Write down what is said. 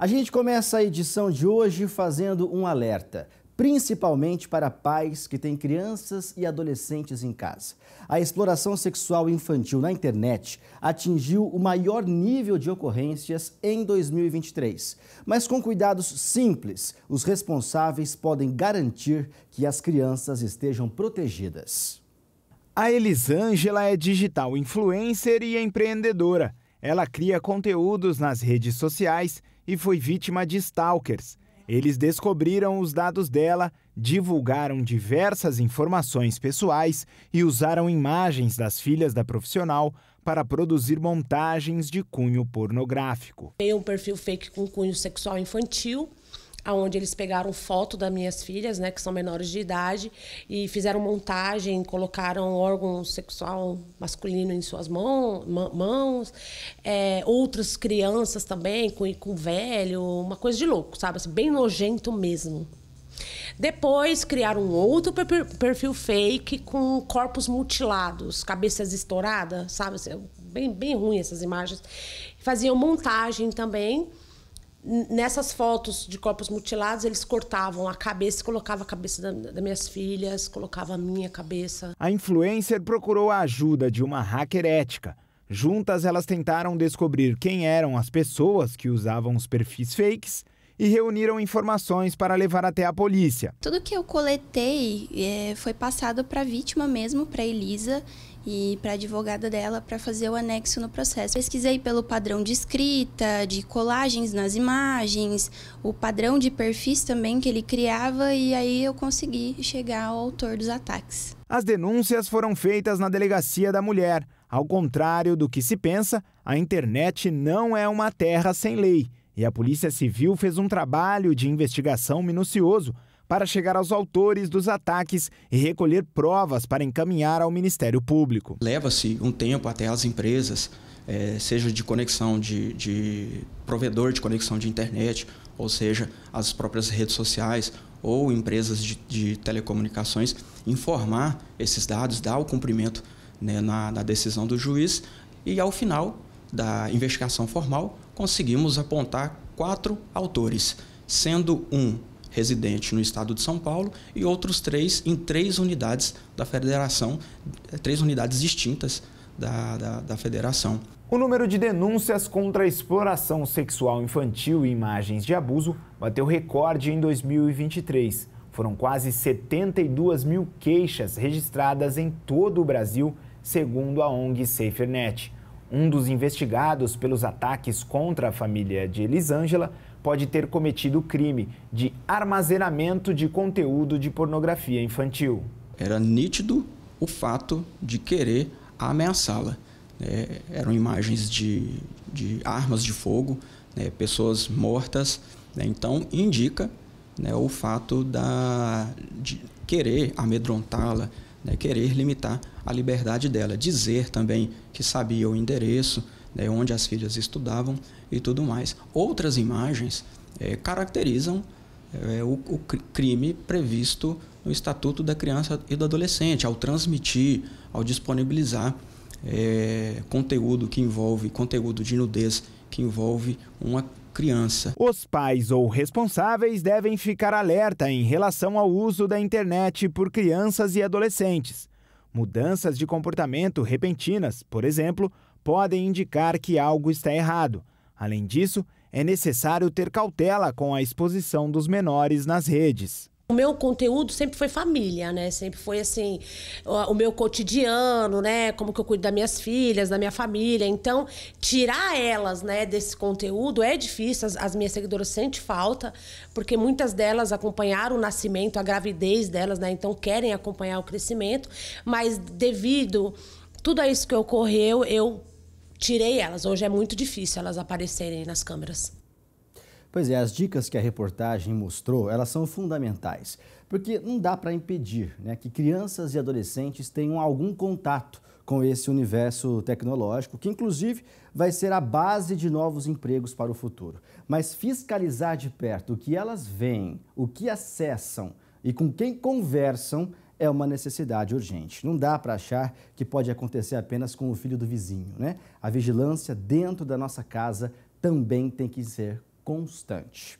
A gente começa a edição de hoje fazendo um alerta, principalmente para pais que têm crianças e adolescentes em casa. A exploração sexual infantil na internet atingiu o maior nível de ocorrências em 2023. Mas com cuidados simples, os responsáveis podem garantir que as crianças estejam protegidas. A Elisângela é digital influencer e empreendedora. Ela cria conteúdos nas redes sociais e foi vítima de stalkers. Eles descobriram os dados dela, divulgaram diversas informações pessoais e usaram imagens das filhas da profissional para produzir montagens de cunho pornográfico. Tem um perfil fake com cunho sexual infantil onde eles pegaram foto das minhas filhas, né, que são menores de idade, e fizeram montagem, colocaram órgão sexual masculino em suas mão, mãos, é, outras crianças também, com, com velho, uma coisa de louco, sabe? Assim, bem nojento mesmo. Depois criaram um outro perfil fake com corpos mutilados, cabeças estouradas, sabe? Assim, bem, bem ruim essas imagens. Faziam montagem também nessas fotos de corpos mutilados, eles cortavam a cabeça, colocava a cabeça das da minhas filhas, colocava a minha cabeça. A influencer procurou a ajuda de uma hacker ética. Juntas, elas tentaram descobrir quem eram as pessoas que usavam os perfis fakes e reuniram informações para levar até a polícia. Tudo que eu coletei é, foi passado para a vítima mesmo, para Elisa, e para a advogada dela para fazer o anexo no processo. Pesquisei pelo padrão de escrita, de colagens nas imagens, o padrão de perfis também que ele criava e aí eu consegui chegar ao autor dos ataques. As denúncias foram feitas na delegacia da mulher. Ao contrário do que se pensa, a internet não é uma terra sem lei. E a Polícia Civil fez um trabalho de investigação minucioso para chegar aos autores dos ataques e recolher provas para encaminhar ao Ministério Público. Leva-se um tempo até as empresas, é, seja de conexão de, de provedor de conexão de internet, ou seja, as próprias redes sociais ou empresas de, de telecomunicações, informar esses dados, dar o cumprimento né, na, na decisão do juiz e, ao final da investigação formal, conseguimos apontar quatro autores, sendo um residente no estado de São Paulo e outros três em três unidades da federação, eh, três unidades distintas da, da, da federação. O número de denúncias contra exploração sexual infantil e imagens de abuso bateu recorde em 2023. Foram quase 72 mil queixas registradas em todo o Brasil, segundo a ONG SaferNet. Um dos investigados pelos ataques contra a família de Elisângela pode ter cometido o crime de armazenamento de conteúdo de pornografia infantil. Era nítido o fato de querer ameaçá-la. É, eram imagens de, de, armas de fogo, né, pessoas mortas. Né, então, indica né, o fato da, de querer amedrontá-la, né, querer limitar a liberdade dela, dizer também que sabia o endereço, né, onde as filhas estudavam e tudo mais. Outras imagens é, caracterizam é, o, o, crime previsto no Estatuto da Criança e do Adolescente, ao transmitir, ao disponibilizar é, conteúdo que envolve conteúdo de nudez que envolve uma criança. Os pais ou responsáveis devem ficar alerta em relação ao uso da internet por crianças e adolescentes. Mudanças de comportamento repentinas, por exemplo, podem indicar que algo está errado. Além disso, é necessário ter cautela com a exposição dos menores nas redes. O meu conteúdo sempre foi família, né? Sempre foi assim, o meu cotidiano, né? Como que eu cuido das minhas filhas, da minha família. Então, tirar elas, né, desse conteúdo é difícil. As, as minhas seguidoras sentem falta, porque muitas delas acompanharam o nascimento, a gravidez delas, né? Então, querem acompanhar o crescimento, mas devido tudo isso que ocorreu, eu tirei elas. Hoje é muito difícil elas aparecerem nas câmeras. Pois é, as dicas que a reportagem mostrou, elas são fundamentais, porque não dá para impedir né, que crianças e adolescentes tenham algum contato com esse universo tecnológico, que inclusive vai ser a base de novos empregos para o futuro. Mas fiscalizar de perto o que elas veem, o que acessam e com quem conversam é uma necessidade urgente. Não dá para achar que pode acontecer apenas com o filho do vizinho, né? A vigilância dentro da nossa casa também tem que ser constante.